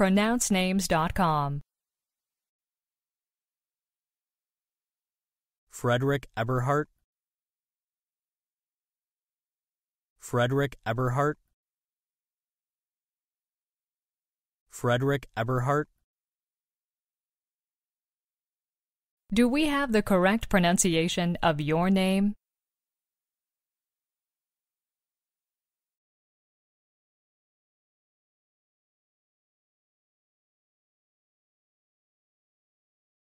pronouncenames.com. Frederick Eberhart Frederick Eberhart Frederick Eberhart Do we have the correct pronunciation of your name?